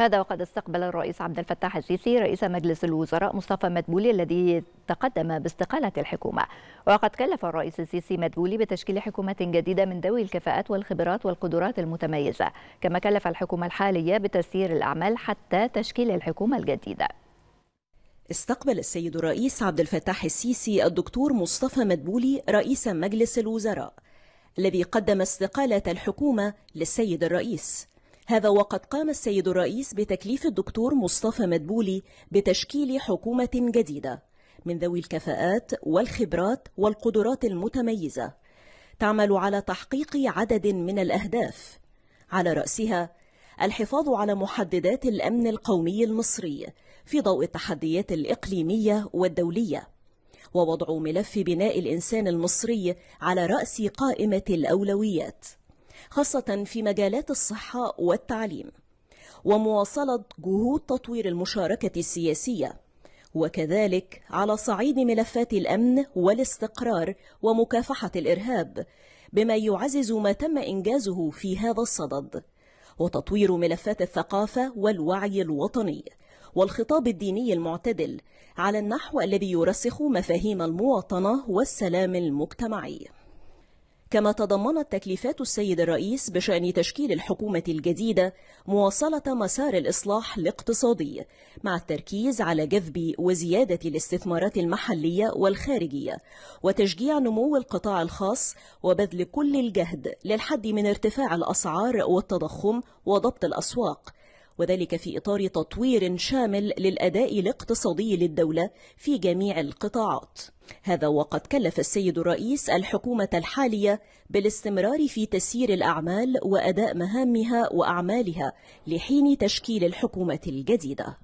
هذا وقد استقبل الرئيس عبد الفتاح السيسي رئيس مجلس الوزراء مصطفى مدبولي الذي تقدم باستقالة الحكومة وقد كلف الرئيس السيسي مدبولي بتشكيل حكومة جديدة من ذوي الكفاءات والخبرات والقدرات المتميزة كما كلف الحكومة الحالية بتسيير الأعمال حتى تشكيل الحكومة الجديدة استقبل السيد الرئيس عبد الفتاح السيسي الدكتور مصطفى مدبولي رئيس مجلس الوزراء الذي قدم استقالة الحكومة للسيد الرئيس هذا وقد قام السيد الرئيس بتكليف الدكتور مصطفى مدبولي بتشكيل حكومة جديدة من ذوي الكفاءات والخبرات والقدرات المتميزة تعمل على تحقيق عدد من الأهداف على رأسها الحفاظ على محددات الأمن القومي المصري في ضوء التحديات الإقليمية والدولية ووضع ملف بناء الإنسان المصري على رأس قائمة الأولويات خاصة في مجالات الصحة والتعليم ومواصلة جهود تطوير المشاركة السياسية وكذلك على صعيد ملفات الأمن والاستقرار ومكافحة الإرهاب بما يعزز ما تم إنجازه في هذا الصدد وتطوير ملفات الثقافة والوعي الوطني والخطاب الديني المعتدل على النحو الذي يرسخ مفاهيم المواطنة والسلام المجتمعي كما تضمنت تكليفات السيد الرئيس بشأن تشكيل الحكومة الجديدة مواصلة مسار الإصلاح الاقتصادي مع التركيز على جذب وزيادة الاستثمارات المحلية والخارجية وتشجيع نمو القطاع الخاص وبذل كل الجهد للحد من ارتفاع الأسعار والتضخم وضبط الأسواق وذلك في إطار تطوير شامل للأداء الاقتصادي للدولة في جميع القطاعات هذا وقد كلف السيد الرئيس الحكومة الحالية بالاستمرار في تسيير الأعمال وأداء مهامها وأعمالها لحين تشكيل الحكومة الجديدة